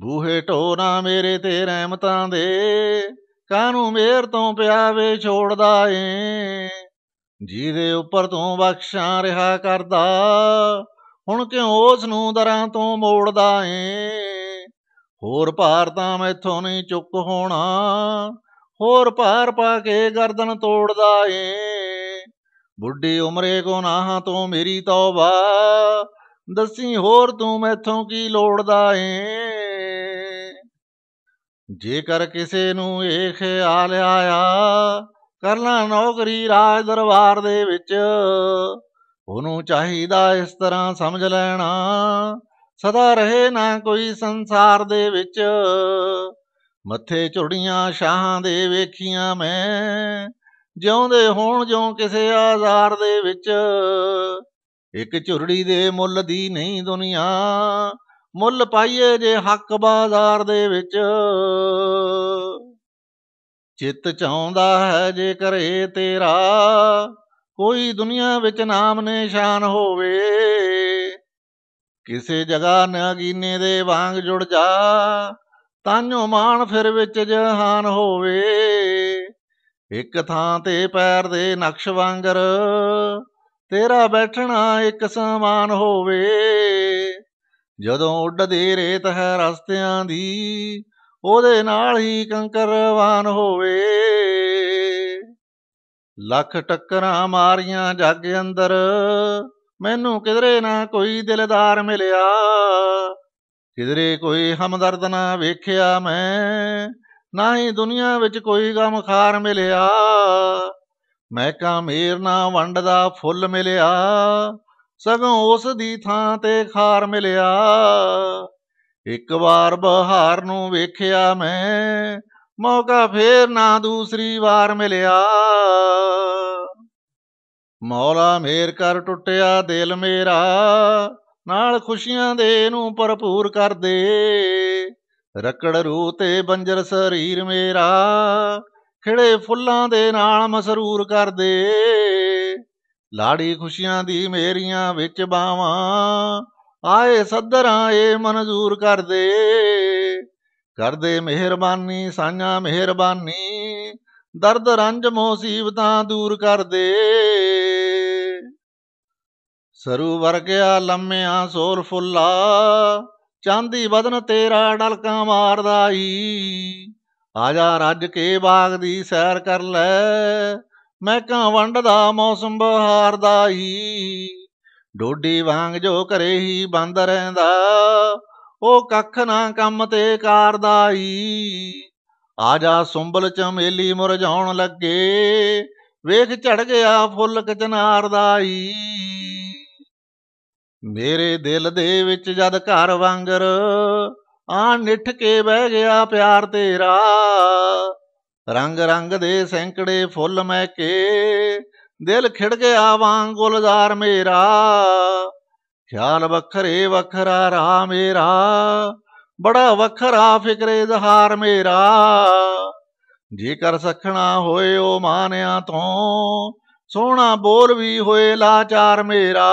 ਬੂਹੇ ਟੋਨਾ ਮੇਰੇ ਤੇ ਰਹਿਮਤਾਂ ਦੇ ਕਾਨੂੰ ਮੇਰ ਤੋਂ ਪਿਆਵੇ ਛੋੜਦਾ ਏ ਜਿਹਦੇ ਉੱਪਰ ਤੂੰ ਬਖਸ਼ਾਂ ਰਿਹਾ ਕਰਦਾ ਹੁਣ ਕਿਉਂ ਉਸ ਨੂੰ ਦਰਾਂ ਤੋਂ ਮੋੜਦਾ ਏ ਹੋਰ ਭਾਰ ਤਾਂ ਮੈਥੋਂ ਨਹੀਂ ਚੁੱਕ ਹੋਣਾ ਹੋਰ ਭਾਰ ਪਾ ਕੇ ਗਰਦਨ ਤੋੜਦਾ ਏ ਬੁੱਢੀ ਉਮਰੇ ਗੁਨਾਹਾਂ ਤੋਂ ਮੇਰੀ ਤੌਬਾ ਦੱਸੀ ਹੋਰ ਤੂੰ ਮੈਥੋਂ ਕੀ ਲੋੜਦਾ ਏ ਜੇਕਰ ਕਿਸੇ ਨੂੰ ਇਹ ਖਿਆਲ ਆਇਆ ਕਰਨਾ ਨੌਕਰੀ ਰਾਜ ਦਰਬਾਰ ਦੇ ਵਿੱਚ ਉਹਨੂੰ ਚਾਹੀਦਾ ਇਸ ਤਰ੍ਹਾਂ ਸਮਝ ਲੈਣਾ ਸਦਾ ਰਹੇ ਨਾ ਕੋਈ ਸੰਸਾਰ ਦੇ ਵਿੱਚ ਮੱਥੇ ਝੁੜੀਆਂ ਸ਼ਾਹਾਂ ਦੇ ਵੇਖੀਆਂ ਮੈਂ ਜਿਉਂਦੇ ਹੋਣ ਜਿਉਂ ਕਿਸੇ ਆਜ਼ਾਰ ਦੇ ਵਿੱਚ ਇੱਕ ਝੁਰੜੀ ਦੇ ਮੁੱਲ ਦੀ ਨਹੀਂ ਦੁਨੀਆ ਮੁੱਲ ਪਾਈਏ ਜੇ ਹੱਕ ਬਾਜ਼ਾਰ ਦੇ ਵਿੱਚ ਚਿੱਤ ਚਾਹੁੰਦਾ ਹੈ ਜੇ ਕਰੇ ਤੇਰਾ ਕੋਈ ਦੁਨੀਆ ਵਿੱਚ ਨਾਮ ਨਿਸ਼ਾਨ ਹੋਵੇ ਕਿਸੇ ਜਗ੍ਹਾ ਨਾਗੀਨੇ ਦੇ ਵਾਂਗ ਜੁੜ ਜਾ ਤਾਂਿਓ ਮਾਣ ਫਿਰ ਵਿੱਚ ਜਹਾਨ ਹੋਵੇ ਇੱਕ ਥਾਂ ਤੇ ਪੈਰ ਦੇ ਨਕਸ਼ ਵਾਂਗਰ ਤੇਰਾ ਬੈਠਣਾ ਇੱਕ ਸਮਾਨ ਹੋਵੇ ਜਦੋਂ ਉੱਡਦੀ ਰੇਤ ਹੈ ਰਸਤਿਆਂ ਦੀ ਉਹਦੇ ਨਾਲ ਹੀ ਕੰਕਰਵਾਨ ਹੋਵੇ ਲੱਖ ਟੱਕਰਾਂ ਮਾਰੀਆਂ ਜੱਗ ਅੰਦਰ ਮੈਨੂੰ ਕਿਧਰੇ ਨਾ ਕੋਈ ਦਿਲਦਾਰ ਮਿਲਿਆ ਕਿਧਰੇ ਕੋਈ ਹਮਦਰਦ ਨਾ ਵੇਖਿਆ ਮੈਂ ਨਾ ਹੀ ਦੁਨੀਆ ਵਿੱਚ ਕੋਈ ਗਮਖਾਰ ਮਿਲਿਆ ਮੈਂ ਕਾ ਮੇਰ ਨਾ ਵੰਡਦਾ ਫੁੱਲ ਮਿਲਿਆ ਸਗੋਂ ਉਸ ਦੀ ਥਾਂ ਤੇ ਖਾਰ ਮਿਲਿਆ ਇੱਕ ਵਾਰ ਬਹਾਰ ਨੂੰ ਵੇਖਿਆ ਮੈਂ ਮੌਕਾ ਫੇਰ ਨਾ ਦੂਸਰੀ ਵਾਰ ਮਿਲਿਆ ਮੌਲਾ ਮੇਰ ਕਰ ਟੁੱਟਿਆ ਦਿਲ ਮੇਰਾ ਨਾਲ ਖੁਸ਼ੀਆਂ ਦੇ ਨੂੰ ਭਰਪੂਰ ਕਰ ਦੇ ਰਕੜ ਰੂ ਤੇ ਬੰਜਰ ਸਰੀਰ ਮੇਰਾ ਖਿੜੇ ਫੁੱਲਾਂ ਦੇ ਨਾਲ ਮਸਰੂਰ ਕਰ ਦੇ ਲਾੜੀ ਖੁਸ਼ੀਆਂ ਦੀ ਮੇਰੀਆਂ ਵਿੱਚ ਬਾਵਾਂ ਆਏ ਸੱਦਰ ਏ ਮਨਜ਼ੂਰ ਕਰਦੇ ਕਰਦੇ ਮਿਹਰਬਾਨੀ ਸਾਈਆਂ ਮਿਹਰਬਾਨੀ ਦਰਦ ਰੰਜ ਮੁਸੀਬਤਾਂ ਦੂਰ ਕਰਦੇ ਸਰੂ ਵਰਗਿਆ ਲੰਮਿਆ ਸੋਰ ਫੁੱਲਾ ਚਾਂਦੀ ਬਦਨ ਤੇਰਾ ਡਲਕਾਂ ਮਾਰਦਾ ਈ ਆਜਾ ਰੱਜ ਕੇ ਬਾਗ ਦੀ ਸੈਰ ਕਰ ਲੈ ਮੈਂ ਕਾਂ ਵੰਡ ਦਾ ਮੌਸਮ ਬਹਾਰ ਦਾ ਹੀ ਡੋਡੀ ਵਾਂਗ ਜੋ ਕਰੇ ਹੀ ਬੰਦ ਰਹਿੰਦਾ ਉਹ ਕੱਖ ਨਾ ਕੰਮ ਤੇ ਕਾਰਦਾ ਹੀ ਆ ਜਾ ਸੁੰਬਲ ਮੇਲੀ ਮੁਰਝਾਉਣ ਲੱਗੇ ਵੇਖ ਝੜ ਗਿਆ ਫੁੱਲ ਕਚਨਾਰ ਦਾ ਹੀ ਮੇਰੇ ਦਿਲ ਦੇ ਵਿੱਚ ਜਦ ਘਰ ਵਾਂਗਰ ਆ ਨਿੱਠ ਕੇ ਬਹਿ ਗਿਆ ਪਿਆਰ ਤੇਰਾ ਰੰਗ ਰੰਗ ਦੇ ਸੈਂਕੜੇ ਫੁੱਲ ਮੈਂ ਦਿਲ ਖਿੜ ਗਿਆ ਵਾਂ ਗੁਲਜ਼ਾਰ ਮੇਰਾ ਖਿਆਲ ਵੱਖਰੇ ਵੱਖਰਾ ਰਾ ਮੇਰਾ ਬੜਾ ਵੱਖਰਾ ਫਿਕਰੇ ਜ਼ਹਾਰ ਮੇਰਾ ਜੇਕਰ ਸਖਣਾ ਹੋਏ ਓ ਮਾਨਿਆ ਤੋਂ ਸੋਹਣਾ ਬੋਲ ਵੀ ਹੋਏ ਲਾਚਾਰ ਮੇਰਾ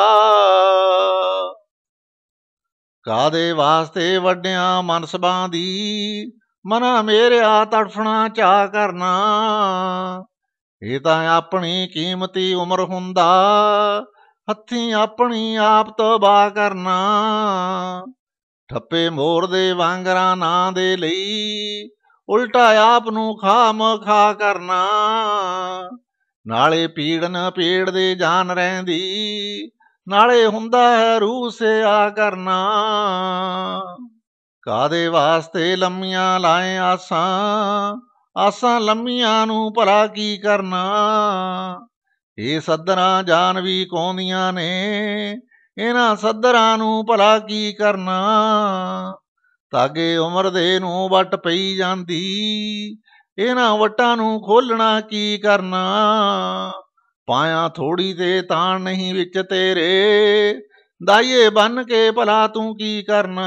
ਕਾਦੇ ਵਾਸਤੇ ਵੱਡਿਆਂ ਮਨਸਬਾਂ ਦੀ ਮਨ ਮੇਰਿਆ ਤੜਫਣਾ ਚਾ ਕਰਨਾ ਇਹ ਤਾਂ ਆਪਣੀ ਕੀਮਤੀ ਉਮਰ ਹੁੰਦਾ ਹੱਥੀ ਆਪਣੀ ਆਪ ਤੋਬਾ ਕਰਨਾ ਠੱਪੇ ਮੋਰ ਦੇ ਵਾਂਗਰਾ ਨਾਂ ਦੇ ਲਈ ਉਲਟਾ ਆਪ ਨੂੰ ਖਾਮ ਖਾ ਕਰਨਾ ਨਾਲੇ ਪੀੜਨ ਪੀੜ ਦੇ ਜਾਨ ਰਹਿੰਦੀ ਨਾਲੇ ਹੁੰਦਾ ਰੂਸੇ ਆ ਕਰਨਾ ਕਾਦੇ ਵਾਸਤੇ ਲੰਮੀਆਂ ਲਾਏ ਆਸਾਂ ਆਸਾਂ ਲੰਮੀਆਂ ਨੂੰ ਭਲਾ ਕੀ ਕਰਨਾ ਇਹ ਸੱਦਰਾਂ ਜਾਨ ਵੀ ਕੌਂਦੀਆਂ ਨੇ ਇਹਨਾਂ ਸੱਦਰਾਂ ਨੂੰ ਭਲਾ ਕੀ ਕਰਨਾ ਤਾਗੇ ਉਮਰ ਦੇ ਨੂੰ ਵਟ ਪਈ ਜਾਂਦੀ ਇਹਨਾਂ ਵਟਾਂ ਨੂੰ ਖੋਲਣਾ ਕੀ ਕਰਨਾ ਪਾਇਆ ਥੋੜੀ ਤੇ ਤਾਣ ਨਹੀਂ ਵਿੱਚ ਤੇਰੇ ਦਾਈਏ ਬਨ ਕੇ ਭਲਾ ਤੂੰ ਕੀ ਕਰਨਾ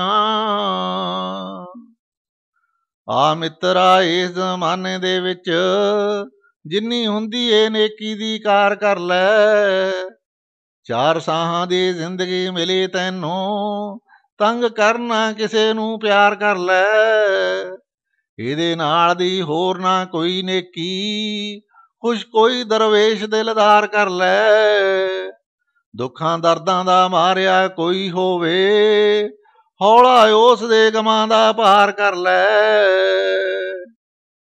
ਆ ਮਿੱਤਰਾ ਇਸ ਜ਼ਮਾਨੇ ਦੇ ਵਿੱਚ ਜਿੰਨੀ ਹੁੰਦੀ ਏ ਨੇਕੀ ਦੀ ਕਾਰ ਕਰ ਲੈ ਚਾਰ ਸਾਹਾਂ ਦੀ ਜ਼ਿੰਦਗੀ ਮਿਲੀ ਤੈਨੂੰ ਤੰਗ ਕਰਨਾ ਕਿਸੇ ਨੂੰ ਪਿਆਰ ਕਰ ਲੈ ਇਹਦੇ ਨਾਲ ਦੀ ਹੋਰ ਨਾ ਕੋਈ ਨੇਕੀ ਖੁਸ਼ ਕੋਈ ਦਰਵੇਸ਼ ਦਿਲਦਾਰ ਕਰ ਲੈ ਦੁੱਖਾਂ ਦਰਦਾਂ ਦਾ ਮਾਰਿਆ ਕੋਈ ਹੋਵੇ ਹੌਲਾ ਉਸ ਦੇ ਗਮਾਂ ਦਾ ਪਾਰ ਕਰ ਲੈ